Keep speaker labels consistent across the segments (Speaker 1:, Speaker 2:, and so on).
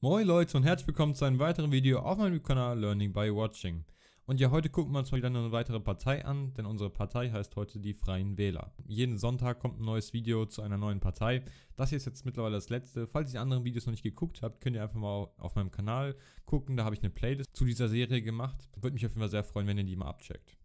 Speaker 1: Moin Leute und herzlich willkommen zu einem weiteren Video auf meinem Kanal Learning by Watching. Und ja, heute gucken wir uns mal wieder eine weitere Partei an, denn unsere Partei heißt heute die Freien Wähler. Jeden Sonntag kommt ein neues Video zu einer neuen Partei. Das hier ist jetzt mittlerweile das letzte. Falls ihr die anderen Videos noch nicht geguckt habt, könnt ihr einfach mal auf meinem Kanal gucken. Da habe ich eine Playlist zu dieser Serie gemacht. Würde mich auf jeden Fall sehr freuen, wenn ihr die mal abcheckt.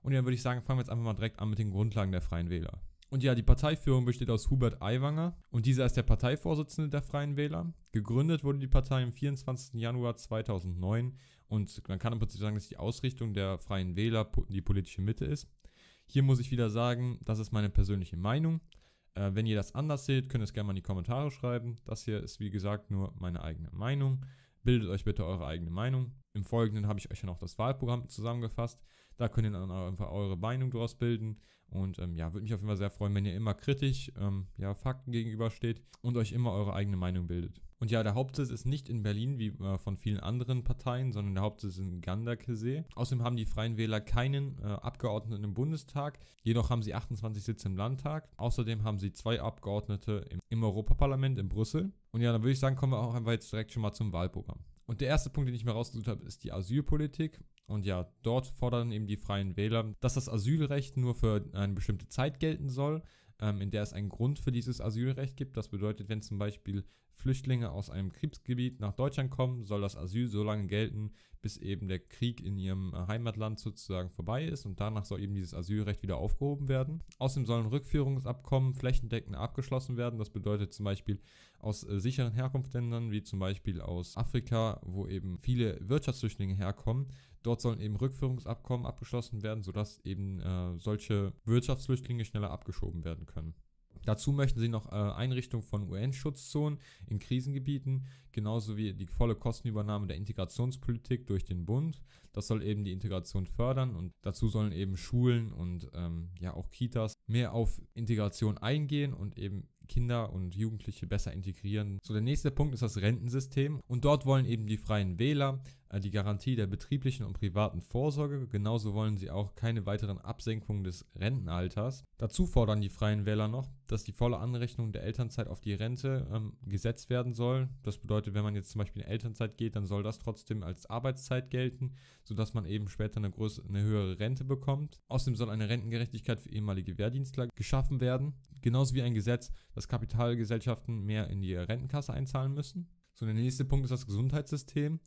Speaker 1: Und dann würde ich sagen, fangen wir jetzt einfach mal direkt an mit den Grundlagen der Freien Wähler. Und ja, die Parteiführung besteht aus Hubert Aiwanger und dieser ist der Parteivorsitzende der Freien Wähler. Gegründet wurde die Partei am 24. Januar 2009 und man kann im Prinzip sagen, dass die Ausrichtung der Freien Wähler die politische Mitte ist. Hier muss ich wieder sagen, das ist meine persönliche Meinung. Äh, wenn ihr das anders seht, könnt ihr es gerne mal in die Kommentare schreiben. Das hier ist wie gesagt nur meine eigene Meinung. Bildet euch bitte eure eigene Meinung. Im Folgenden habe ich euch ja noch das Wahlprogramm zusammengefasst. Da könnt ihr dann einfach eure Meinung daraus bilden. Und ähm, ja, würde mich auf jeden Fall sehr freuen, wenn ihr immer kritisch ähm, ja, Fakten gegenübersteht und euch immer eure eigene Meinung bildet. Und ja, der Hauptsitz ist nicht in Berlin wie äh, von vielen anderen Parteien, sondern der Hauptsitz ist in Ganderkesee. Außerdem haben die Freien Wähler keinen äh, Abgeordneten im Bundestag, jedoch haben sie 28 Sitze im Landtag. Außerdem haben sie zwei Abgeordnete im, im Europaparlament in Brüssel. Und ja, dann würde ich sagen, kommen wir auch einfach jetzt direkt schon mal zum Wahlprogramm. Und der erste Punkt, den ich mir rausgesucht habe, ist die Asylpolitik. Und ja, dort fordern eben die Freien Wähler, dass das Asylrecht nur für eine bestimmte Zeit gelten soll, ähm, in der es einen Grund für dieses Asylrecht gibt. Das bedeutet, wenn zum Beispiel Flüchtlinge aus einem Kriegsgebiet nach Deutschland kommen, soll das Asyl so lange gelten, bis eben der Krieg in ihrem äh, Heimatland sozusagen vorbei ist und danach soll eben dieses Asylrecht wieder aufgehoben werden. Außerdem sollen Rückführungsabkommen flächendeckend abgeschlossen werden. Das bedeutet zum Beispiel aus äh, sicheren Herkunftsländern, wie zum Beispiel aus Afrika, wo eben viele Wirtschaftsflüchtlinge herkommen. Dort sollen eben Rückführungsabkommen abgeschlossen werden, sodass eben äh, solche Wirtschaftsflüchtlinge schneller abgeschoben werden können. Dazu möchten sie noch äh, Einrichtung von UN-Schutzzonen in Krisengebieten, genauso wie die volle Kostenübernahme der Integrationspolitik durch den Bund. Das soll eben die Integration fördern und dazu sollen eben Schulen und ähm, ja auch Kitas mehr auf Integration eingehen und eben Kinder und Jugendliche besser integrieren. So, der nächste Punkt ist das Rentensystem und dort wollen eben die freien Wähler äh, die Garantie der betrieblichen und privaten Vorsorge. Genauso wollen sie auch keine weiteren Absenkungen des Rentenalters. Dazu fordern die Freien Wähler noch, dass die volle Anrechnung der Elternzeit auf die Rente ähm, gesetzt werden soll. Das bedeutet, wenn man jetzt zum Beispiel in Elternzeit geht, dann soll das trotzdem als Arbeitszeit gelten, sodass man eben später eine, größere, eine höhere Rente bekommt. Außerdem soll eine Rentengerechtigkeit für ehemalige Wehrdienstler geschaffen werden. Genauso wie ein Gesetz, dass Kapitalgesellschaften mehr in die Rentenkasse einzahlen müssen. So, der nächste Punkt ist das Gesundheitssystem.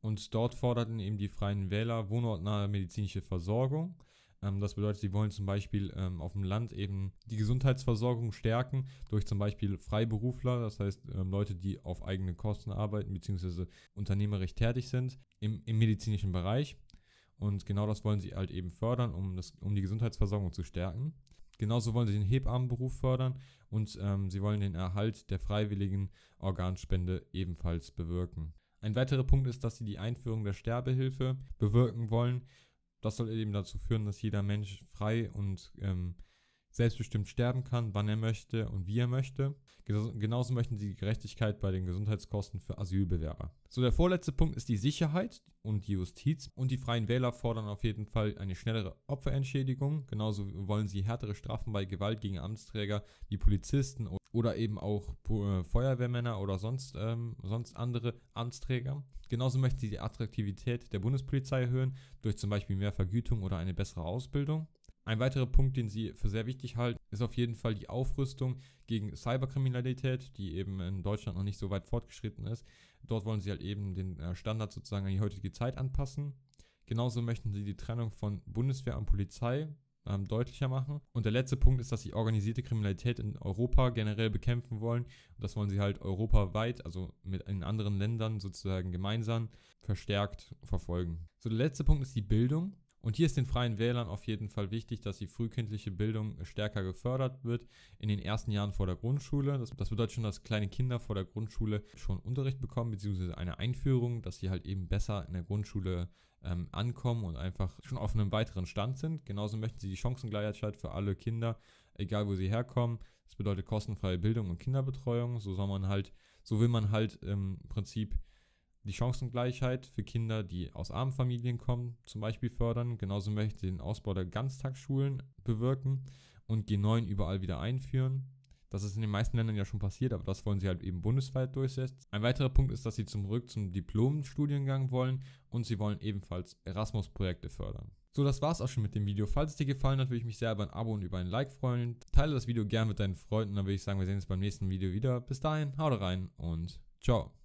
Speaker 1: Und dort forderten eben die Freien Wähler wohnortnahe medizinische Versorgung. Ähm, das bedeutet, sie wollen zum Beispiel ähm, auf dem Land eben die Gesundheitsversorgung stärken durch zum Beispiel Freiberufler, das heißt ähm, Leute, die auf eigene Kosten arbeiten bzw. unternehmerisch tätig sind im, im medizinischen Bereich. Und genau das wollen sie halt eben fördern, um, das, um die Gesundheitsversorgung zu stärken. Genauso wollen sie den Hebammenberuf fördern und ähm, sie wollen den Erhalt der freiwilligen Organspende ebenfalls bewirken. Ein weiterer Punkt ist, dass sie die Einführung der Sterbehilfe bewirken wollen. Das soll eben dazu führen, dass jeder Mensch frei und ähm, selbstbestimmt sterben kann, wann er möchte und wie er möchte. Genauso möchten sie die Gerechtigkeit bei den Gesundheitskosten für Asylbewerber. So, der vorletzte Punkt ist die Sicherheit und die Justiz. Und die Freien Wähler fordern auf jeden Fall eine schnellere Opferentschädigung. Genauso wollen sie härtere Strafen bei Gewalt gegen Amtsträger wie Polizisten Oder oder eben auch äh, Feuerwehrmänner oder sonst, ähm, sonst andere Amtsträger. Genauso möchte sie die Attraktivität der Bundespolizei erhöhen, durch zum Beispiel mehr Vergütung oder eine bessere Ausbildung. Ein weiterer Punkt, den sie für sehr wichtig halten, ist auf jeden Fall die Aufrüstung gegen Cyberkriminalität, die eben in Deutschland noch nicht so weit fortgeschritten ist. Dort wollen sie halt eben den äh, Standard sozusagen an die heutige Zeit anpassen. Genauso möchten sie die Trennung von Bundeswehr und Polizei ähm, deutlicher machen. Und der letzte Punkt ist, dass sie organisierte Kriminalität in Europa generell bekämpfen wollen. Und das wollen sie halt europaweit, also mit in anderen Ländern sozusagen gemeinsam verstärkt verfolgen. So, der letzte Punkt ist die Bildung. Und hier ist den freien Wählern auf jeden Fall wichtig, dass die frühkindliche Bildung stärker gefördert wird in den ersten Jahren vor der Grundschule. Das, das bedeutet schon, dass kleine Kinder vor der Grundschule schon Unterricht bekommen, beziehungsweise eine Einführung, dass sie halt eben besser in der Grundschule ähm, ankommen und einfach schon auf einem weiteren Stand sind. Genauso möchten sie die Chancengleichheit für alle Kinder, egal wo sie herkommen. Das bedeutet kostenfreie Bildung und Kinderbetreuung. So soll man halt, so will man halt im Prinzip die Chancengleichheit für Kinder, die aus armen Familien kommen, zum Beispiel fördern. Genauso möchte ich den Ausbau der Ganztagsschulen bewirken und G9 überall wieder einführen. Das ist in den meisten Ländern ja schon passiert, aber das wollen sie halt eben bundesweit durchsetzen. Ein weiterer Punkt ist, dass sie zurück zum Diplomstudiengang wollen und sie wollen ebenfalls Erasmus-Projekte fördern. So, das war's auch schon mit dem Video. Falls es dir gefallen hat, würde ich mich sehr über ein Abo und über ein Like freuen. Teile das Video gern mit deinen Freunden, dann würde ich sagen, wir sehen uns beim nächsten Video wieder. Bis dahin, haut rein und ciao.